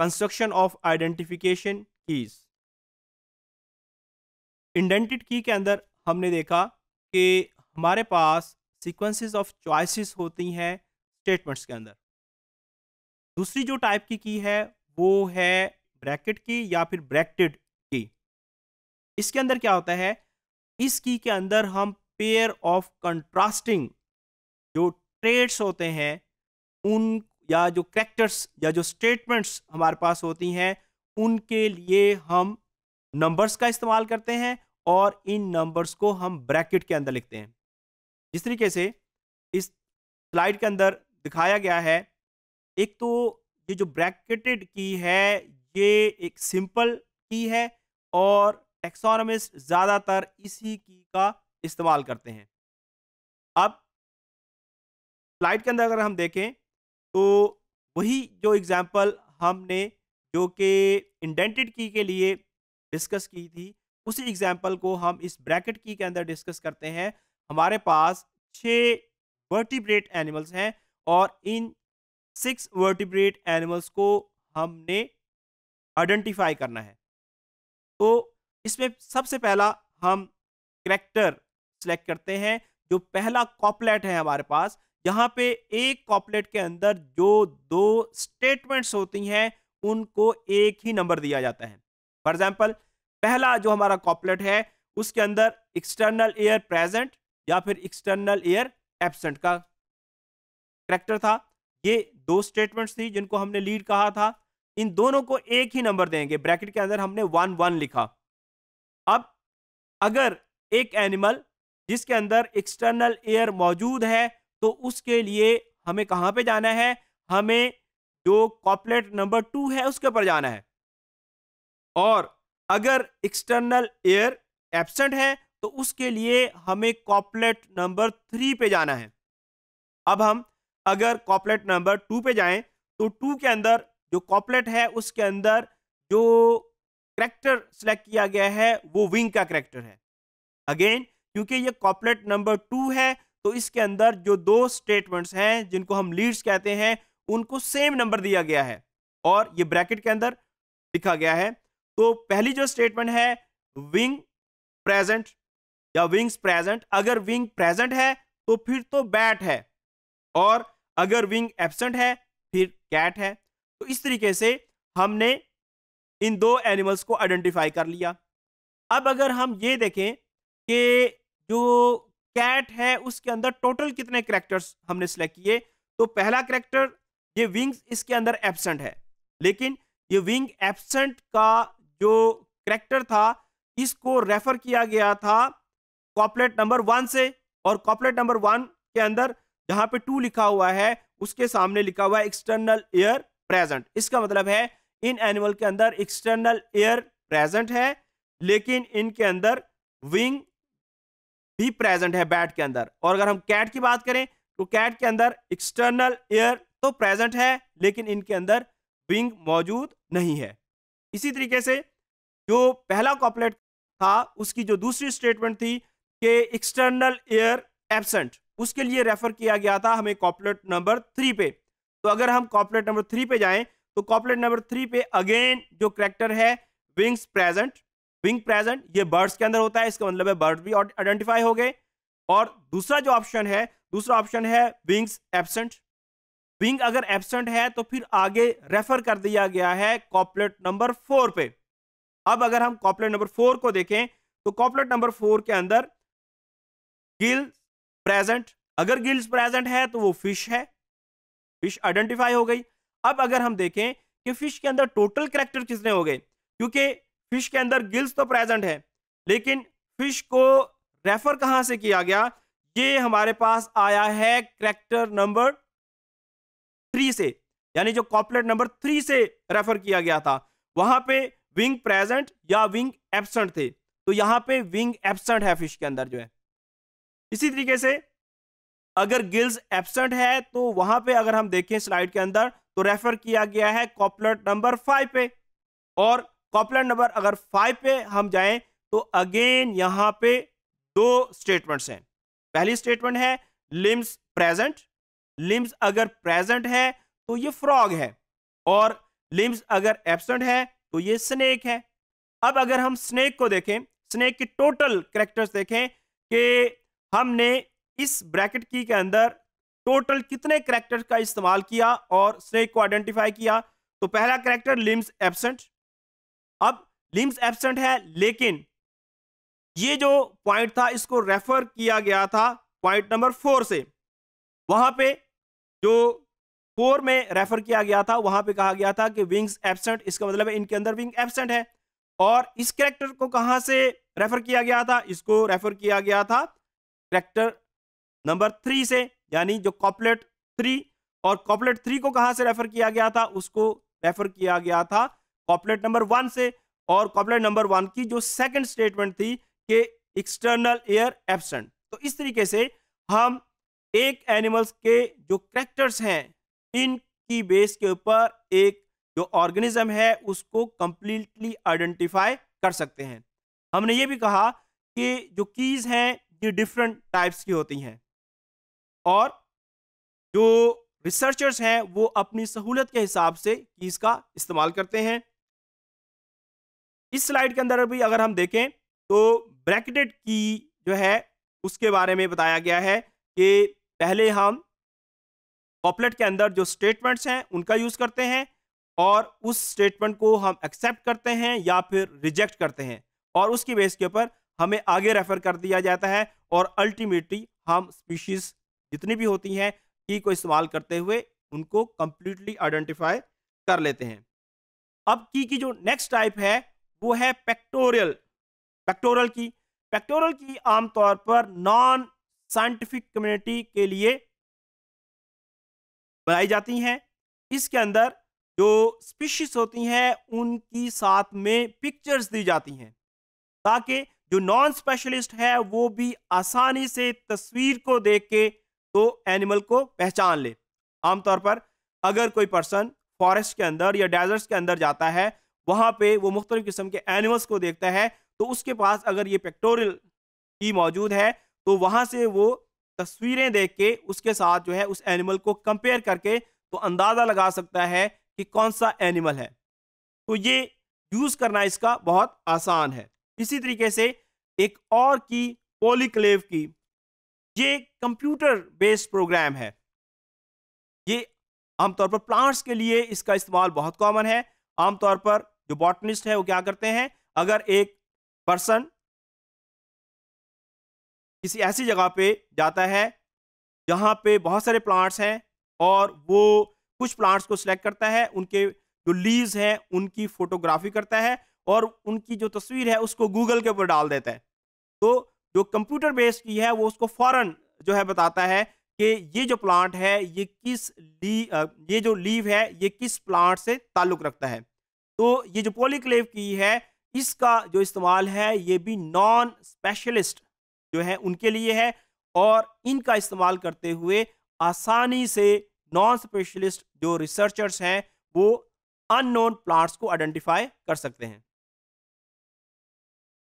construction of identification keys indented key के अंदर हमने देखा कि हमारे पास सीक्वेंसेस ऑफ चॉइसेस होती हैं स्टेटमेंट्स के अंदर दूसरी जो टाइप की की है वो है ब्रैकेट की या फिर ब्रैकेटेड की इसके अंदर क्या होता है इस की के अंदर हम पेयर ऑफ कंट्रास्टिंग जो ट्रेड्स होते हैं उन या जो करेक्टर्स या जो स्टेटमेंट्स हमारे पास होती हैं उनके लिए हम नंबर्स का इस्तेमाल करते हैं और इन नंबर्स को हम ब्रैकेट के अंदर लिखते हैं जिस तरीके से इस स्लाइड के अंदर दिखाया गया है एक तो ये जो ब्रैकेटेड की है ये एक सिंपल की है और टेक्सोनमिस्ट ज़्यादातर इसी की का इस्तेमाल करते हैं अब स्लाइड के अंदर अगर हम देखें तो वही जो एग्ज़ाम्पल हमने जो कि इंडेंटेड की के लिए डिस्कस की थी उसी एग्ज़ाम्पल को हम इस ब्रैकेट की के अंदर डिस्कस करते हैं हमारे पास छः वर्टिब्रेट एनिमल्स हैं और इन सिक्स वर्टिब्रेट एनिमल्स को हमने आइडेंटिफाई करना है तो इसमें सबसे पहला हम करेक्टर सेलेक्ट करते हैं जो पहला कॉपलेट है हमारे पास यहाँ पे एक कॉपलेट के अंदर जो दो स्टेटमेंट्स होती हैं उनको एक ही नंबर दिया जाता है फॉर एग्जाम्पल पहला जो हमारा कॉपलेट है उसके अंदर एक्सटर्नल एयर प्रेजेंट या फिर एक्सटर्नल एयर एबसेंट का करेक्टर था ये दो स्टेटमेंट्स थी जिनको हमने लीड कहा था इन दोनों को एक ही नंबर देंगे ब्रैकेट के अंदर हमने वन वन लिखा अब अगर एक एनिमल जिसके अंदर एक्सटर्नल एयर मौजूद है तो उसके लिए हमें कहाँ पे जाना है हमें जो कॉपलेट नंबर टू है उसके ऊपर जाना है और अगर एक्सटर्नल एयर एबसेंट है तो उसके लिए हमें कॉपलेट नंबर थ्री पे जाना है अब हम अगर कॉपलेट नंबर टू पे जाएं तो टू के अंदर जो कॉपलेट है उसके अंदर जो करेक्टर सेलेक्ट किया गया है वो विंग का करेक्टर है अगेन क्योंकि ये कॉपलेट नंबर टू है तो इसके अंदर जो दो स्टेटमेंट्स हैं जिनको हम लीड्स कहते हैं उनको सेम नंबर दिया गया है और ये ब्रैकेट के अंदर लिखा गया है तो पहली जो स्टेटमेंट है विंग प्रेजेंट या विंग्स प्रेजेंट अगर विंग प्रेजेंट है तो फिर तो बैट है और अगर विंग एबसेंट है फिर कैट है तो इस तरीके से हमने इन दो एनिमल्स को आइडेंटिफाई कर लिया अब अगर हम ये देखें कि जो कैट है उसके अंदर टोटल कितने करेक्टर्स हमने सेलेक्ट किए तो पहला करेक्टर ये विंग्स इसके अंदर एबसेंट है लेकिन ये विंग एबसेंट का जो करेक्टर था इसको रेफर किया गया था कॉपलेट नंबर वन से और कॉपलेट नंबर वन के अंदर जहां पे टू लिखा हुआ है उसके सामने लिखा हुआ है एक्सटर्नल एयर प्रेजेंट इसका मतलब है इन एनिमल के अंदर एक्सटर्नल एयर प्रेजेंट है लेकिन इनके अंदर विंग भी प्रेजेंट है बैट के अंदर और अगर हम कैट की बात करें तो कैट के अंदर एक्सटर्नल एयर तो प्रेजेंट है लेकिन इनके अंदर विंग मौजूद नहीं है इसी तरीके से जो पहला कॉपलेट था उसकी जो दूसरी स्टेटमेंट थी कि एक्सटर्नल एयर एबसेंट उसके लिए रेफर किया गया था हमें कॉपलेट नंबर थ्री पे तो अगर हम कॉपलेट नंबर थ्री पे जाएं तो कॉपलेट नंबर थ्री पे अगेन जो करेक्टर है विंग्स प्रेजेंट विंग प्रेजेंट ये बर्ड्स के अंदर होता है इसका मतलब है बर्ड भी आइडेंटिफाई हो गए और दूसरा जो ऑप्शन है दूसरा ऑप्शन है विंग्स एबसेंट विंग अगर एबसेंट है तो फिर आगे रेफर कर दिया गया है कॉपलेट नंबर फोर पे अब अगर हम कॉपलेट नंबर फोर को देखें तो कॉपलेट नंबर फोर के अंदर गिल प्रेजेंट अगर गिल्स प्रेजेंट है तो वो फिश है फिश आइडेंटिफाई हो गई अब अगर हम देखें कि फिश के अंदर टोटल करेक्टर कितने हो गए क्योंकि फिश के अंदर गिल्स तो प्रेजेंट है लेकिन फिश को रेफर कहां से किया गया ये हमारे पास आया है करेक्टर नंबर थ्री से यानी जो कॉपलेट नंबर थ्री से रेफर किया गया था वहां पे विंग प्रेजेंट या विंग एबसेंट थे तो यहां पे विंग एबसेंट है फिश के अंदर जो है इसी तरीके से अगर गिल्स एबसेंट है तो वहां पे अगर हम देखें स्लाइड के अंदर तो रेफर किया गया है कॉपलेट नंबर फाइव पे और कॉपलर नंबर अगर फाइव पे हम जाएं तो अगेन यहां पे दो स्टेटमेंट्स हैं पहली स्टेटमेंट है लिम्स प्रेजेंट लिम्स अगर प्रेजेंट है तो ये फ्रॉग है और लिम्स अगर एबसेंट है तो ये स्नेक है अब अगर हम स्नेक को देखें स्नेक के टोटल करेक्टर्स देखें कि हमने इस ब्रैकेट की के अंदर टोटल कितने करेक्टर का इस्तेमाल किया और स्नेक को आइडेंटिफाई किया तो पहला करेक्टर लिम्स एबसेंट अब लिम्स एबसेंट है लेकिन ये जो पॉइंट था इसको रेफर किया गया था पॉइंट नंबर फोर से वहां पे जो फोर में रेफर किया गया था वहां पे कहा गया था कि विंग्स एबसेंट इसका मतलब है इनके अंदर विंग एबसेंट है और इस करेक्टर को कहां से रेफर किया गया था इसको रेफर किया गया था करेक्टर नंबर थ्री से यानी जो कॉपलेट थ्री और कॉपलेट थ्री को कहां से रेफर किया गया था उसको रेफर किया गया था कॉपलेट नंबर वन से और कॉपलेट नंबर वन की जो सेकंड स्टेटमेंट थी कि एक्सटर्नल एयर एबसेंट तो इस तरीके से हम एक एनिमल्स के जो करेक्टर्स हैं इनकी बेस के ऊपर एक जो ऑर्गेनिज्म है उसको कंप्लीटली आइडेंटिफाई कर सकते हैं हमने ये भी कहा कि जो कीज़ हैं ये डिफरेंट टाइप्स की होती हैं और जो रिसर्चर्स हैं वो अपनी सहूलत के हिसाब से कीज़ का इस्तेमाल करते हैं इस स्लाइड के अंदर भी अगर हम देखें तो ब्रैकेटेड की जो है उसके बारे में बताया गया है कि पहले हम पॉपलेट के अंदर जो स्टेटमेंट्स हैं उनका यूज़ करते हैं और उस स्टेटमेंट को हम एक्सेप्ट करते हैं या फिर रिजेक्ट करते हैं और उसकी बेस के ऊपर हमें आगे रेफर कर दिया जाता है और अल्टीमेटली हम स्पीशीज़ जितनी भी होती हैं की को इस्तेमाल करते हुए उनको कंप्लीटली आइडेंटिफाई कर लेते हैं अब की की जो नेक्स्ट टाइप है वो है पेक्टोरियल पेक्टोरल की पेक्टोरल की आमतौर पर नॉन साइंटिफिक कम्युनिटी के लिए बनाई जाती हैं इसके अंदर जो स्पीशीज होती हैं उनकी साथ में पिक्चर्स दी जाती हैं ताकि जो नॉन स्पेशलिस्ट है वो भी आसानी से तस्वीर को देख के तो एनिमल को पहचान ले आमतौर पर अगर कोई पर्सन फॉरेस्ट के अंदर या डेजर्ट्स के अंदर जाता है वहाँ पे वो मुख्तलिफ़ किस्म के एनिमल्स को देखता है तो उसके पास अगर ये पेक्टोरियल ही मौजूद है तो वहाँ से वो तस्वीरें देख के उसके साथ जो है उस एनिमल को कंपेयर करके तो अंदाज़ा लगा सकता है कि कौन सा एनिमल है तो ये यूज़ करना इसका बहुत आसान है इसी तरीके से एक और की पोलिक्लेव की ये कंप्यूटर बेस्ड प्रोग्राम है ये आमतौर पर प्लांट्स के लिए इसका इस्तेमाल बहुत कॉमन है आमतौर पर जो बॉटनिस्ट है वो क्या करते हैं अगर एक पर्सन किसी ऐसी जगह पे जाता है जहाँ पे बहुत सारे प्लांट्स हैं और वो कुछ प्लांट्स को सिलेक्ट करता है उनके जो लीव्स हैं उनकी फोटोग्राफी करता है और उनकी जो तस्वीर है उसको गूगल के ऊपर डाल देता है तो जो कंप्यूटर बेस्ड की है वो उसको फौरन जो है बताता है कि ये जो प्लांट है ये किस ली ये जो लीव है ये किस प्लांट से ताल्लुक़ रखता है तो ये जो पॉलीक्लेव की है इसका जो इस्तेमाल है ये भी नॉन स्पेशलिस्ट जो है उनके लिए है और इनका इस्तेमाल करते हुए आसानी से नॉन स्पेशलिस्ट जो रिसर्चर्स हैं वो अननोन प्लांट्स को आइडेंटिफाई कर सकते हैं